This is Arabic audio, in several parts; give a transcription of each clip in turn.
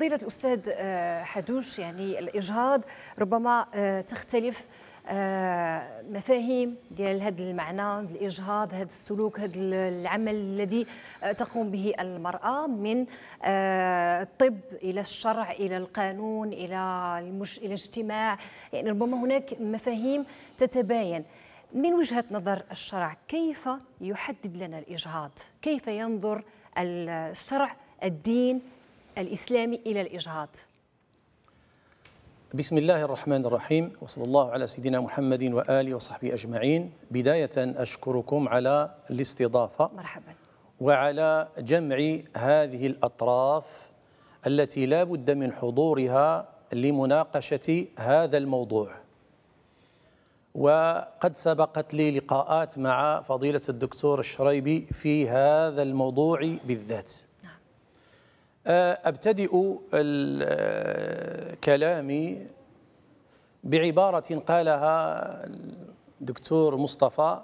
فضيلة الأستاذ آه، حدوش يعني الإجهاض ربما آه، تختلف آه، مفاهيم ديال هذا المعنى الاجهاض هذا السلوك هذا العمل الذي تقوم به المراه من الطب الى الشرع الى القانون الى المش... الى الاجتماع يعني ربما هناك مفاهيم تتباين من وجهه نظر الشرع كيف يحدد لنا الاجهاض كيف ينظر الشرع الدين الإسلامي إلى الإجهاض بسم الله الرحمن الرحيم وصلى الله على سيدنا محمد وآله وصحبه أجمعين بداية أشكركم على الاستضافة مرحبا وعلى جمع هذه الأطراف التي لا بد من حضورها لمناقشة هذا الموضوع وقد سبقت لي لقاءات مع فضيلة الدكتور الشريبي في هذا الموضوع بالذات أبتدئ كلامي بعبارة قالها الدكتور مصطفى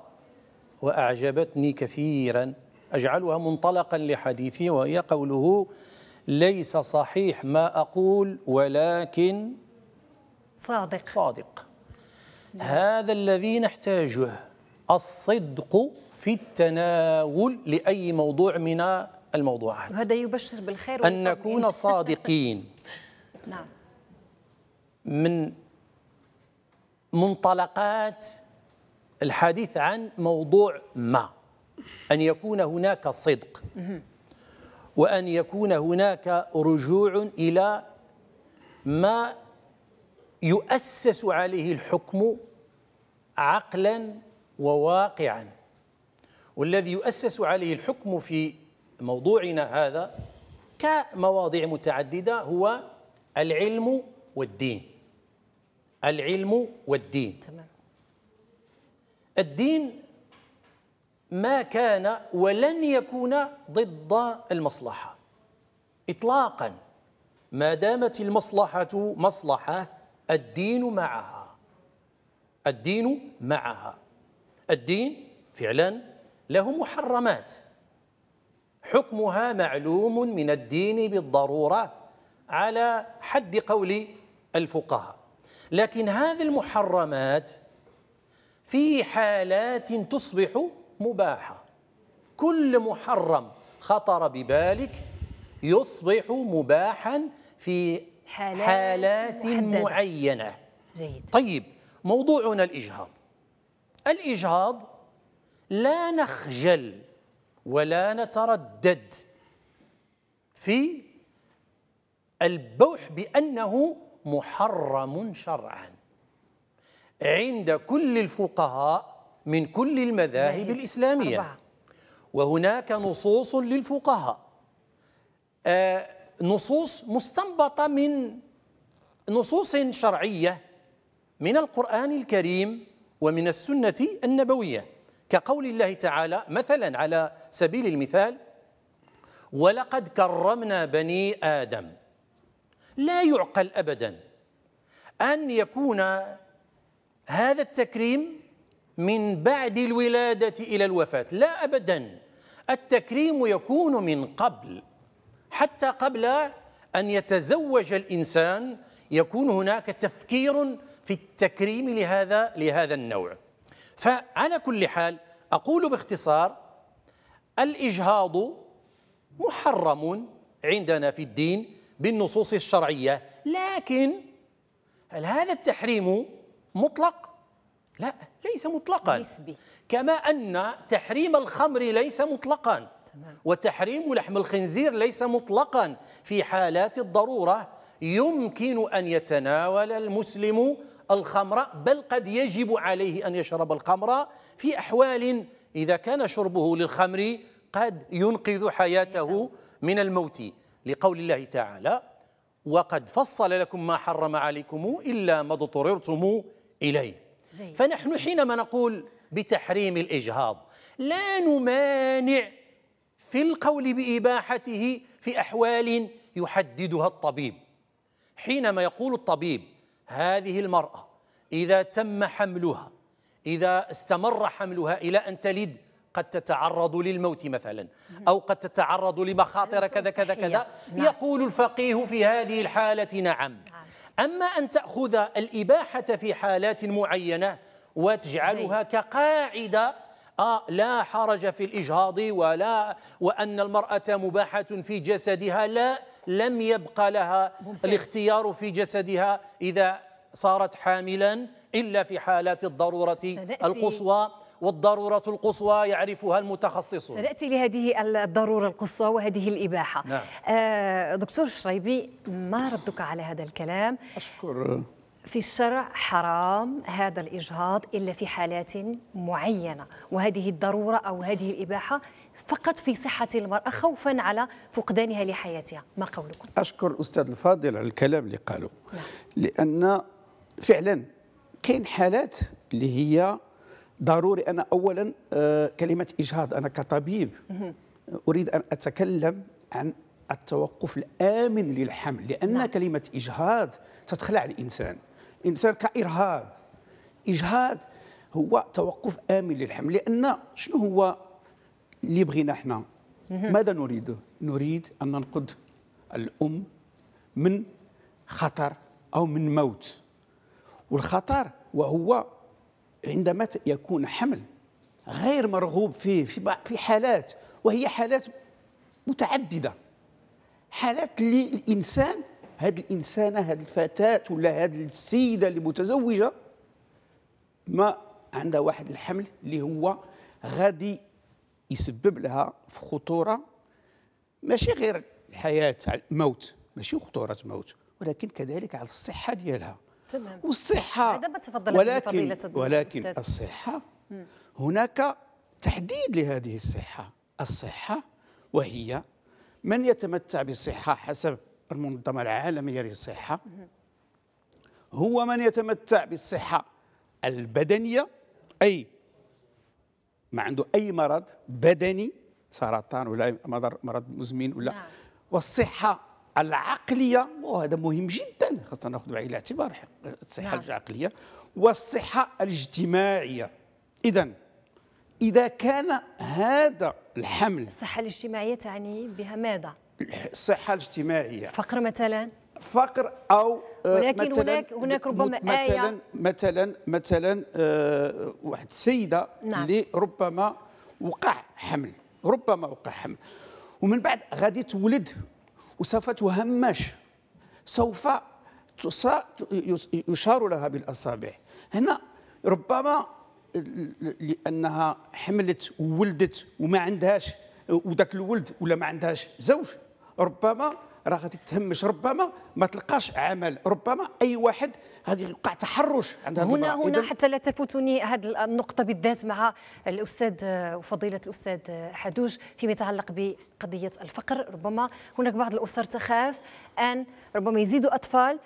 وأعجبتني كثيرا أجعلها منطلقا لحديثي وهي قوله ليس صحيح ما أقول ولكن صادق صادق لا. نعم. هذا الذي نحتاجه الصدق في التناول لأي موضوع من الموضوعات وهذا يبشر بالخير أن نكون صادقين نعم من منطلقات الحديث عن موضوع ما أن يكون هناك صدق وأن يكون هناك رجوع إلى ما يؤسس عليه الحكم عقلا وواقعا والذي يؤسس عليه الحكم في موضوعنا هذا كمواضيع متعددة هو العلم والدين العلم والدين تمام. الدين ما كان ولن يكون ضد المصلحة إطلاقا ما دامت المصلحة مصلحة الدين معها الدين معها الدين فعلا له محرمات حكمها معلوم من الدين بالضروره على حد قول الفقهاء لكن هذه المحرمات في حالات تصبح مباحه كل محرم خطر ببالك يصبح مباحا في حالات, حالات معينه جيد طيب موضوعنا الاجهاض الاجهاض لا نخجل ولا نتردد في البوح بأنه محرم شرعا عند كل الفقهاء من كل المذاهب الإسلامية وهناك نصوص للفقهاء آه، نصوص مستنبطة من نصوص شرعية من القرآن الكريم ومن السنة النبوية كقول الله تعالى مثلا على سبيل المثال ولقد كرمنا بني ادم لا يعقل ابدا ان يكون هذا التكريم من بعد الولاده الى الوفاه لا ابدا التكريم يكون من قبل حتى قبل ان يتزوج الانسان يكون هناك تفكير في التكريم لهذا لهذا النوع فعلى كل حال أقول باختصار الإجهاض محرم عندنا في الدين بالنصوص الشرعية لكن هل هذا التحريم مطلق؟ لا ليس مطلقا نسبي. كما أن تحريم الخمر ليس مطلقا تمام. وتحريم لحم الخنزير ليس مطلقا في حالات الضرورة يمكن أن يتناول المسلم الخمر بل قد يجب عليه أن يشرب الخمر في أحوال إذا كان شربه للخمر قد ينقذ حياته من الموت لقول الله تعالى وقد فصل لكم ما حرم عليكم إلا ما اضطررتم إليه فنحن حينما نقول بتحريم الإجهاض لا نمانع في القول بإباحته في أحوال يحددها الطبيب حينما يقول الطبيب هذه المرأة إذا تم حملها إذا استمر حملها إلى أن تلد قد تتعرض للموت مثلا نعم. أو قد تتعرض لمخاطر كذا كذا كذا نعم. يقول الفقيه في هذه الحالة نعم. نعم أما أن تأخذ الإباحة في حالات معينة وتجعلها كقاعدة آه لا حرج في الإجهاض ولا وأن المرأة مباحة في جسدها لا لم يبقى لها ممتاز. الاختيار في جسدها إذا صارت حاملا إلا في حالات الضرورة القصوى والضرورة القصوى يعرفها المتخصصون سنأتي لهذه الضرورة القصوى وهذه الإباحة نعم. آه دكتور شريبي ما ردك على هذا الكلام أشكر في الشرع حرام هذا الإجهاض إلا في حالات معينة وهذه الضرورة أو هذه الإباحة فقط في صحة المرأة خوفا على فقدانها لحياتها ما قولكم؟ أشكر الأستاذ الفاضل على الكلام اللي قاله نعم. لأن فعلا كاين حالات اللي هي ضروري أنا أولا آه، كلمة إجهاض أنا كطبيب أريد أن أتكلم عن التوقف الآمن للحمل لأن نعم. كلمة إجهاض تتخلع الإنسان الإنسان كإرهاب إجهاض هو توقف آمن للحمل لأن شنو هو اللي بغينا احنا ماذا نريده؟ نريد ان ننقذ الام من خطر او من موت والخطر وهو عندما يكون حمل غير مرغوب فيه في في حالات وهي حالات متعدده حالات اللي الانسان هذه الانسانه هذه الفتاه ولا هذه السيده المتزوجه ما عندها واحد الحمل اللي هو غادي يسبب لها في خطوره ماشي غير الحياه على الموت ماشي خطوره موت ولكن كذلك على الصحه ديالها تمام والصحه هذا ما تفضل ولكن ولكن الصحه هناك تحديد لهذه الصحه الصحه وهي من يتمتع بالصحه حسب المنظمه العالميه للصحه هو من يتمتع بالصحه البدنيه اي ما عنده اي مرض بدني سرطان ولا مرض مزمن ولا نعم. والصحه العقليه وهذا مهم جدا خاصنا ناخذ بعين الاعتبار الصحه نعم. العقليه والصحه الاجتماعيه اذا اذا كان هذا الحمل الصحه الاجتماعيه تعني بها ماذا الصحه الاجتماعيه فقر مثلا فقر او ولكن مثلاً هناك هناك ربما آية. مثلا آية مثلا مثلا آه واحد السيده نعم. اللي ربما وقع حمل ربما وقع حمل ومن بعد غادي تولد وسوف تهمش سوف يشار لها بالاصابع هنا ربما لانها حملت وولدت وما عندهاش وذاك الولد ولا ما عندهاش زوج ربما راه غادي تهمش ربما ما تلقاش عمل ربما اي واحد غادي يوقع تحرش عند هذا هنا هنا حتى لا تفوتني هذه النقطه بالذات مع الاستاذ وفضيله الاستاذ حدوج فيما يتعلق بقضيه الفقر ربما هناك بعض الاسر تخاف ان ربما يزيدوا اطفال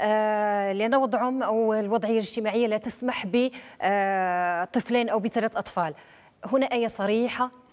آه لان وضعهم او الوضعيه الاجتماعيه لا تسمح بطفلين آه او بثلاث اطفال هنا ايه صريحه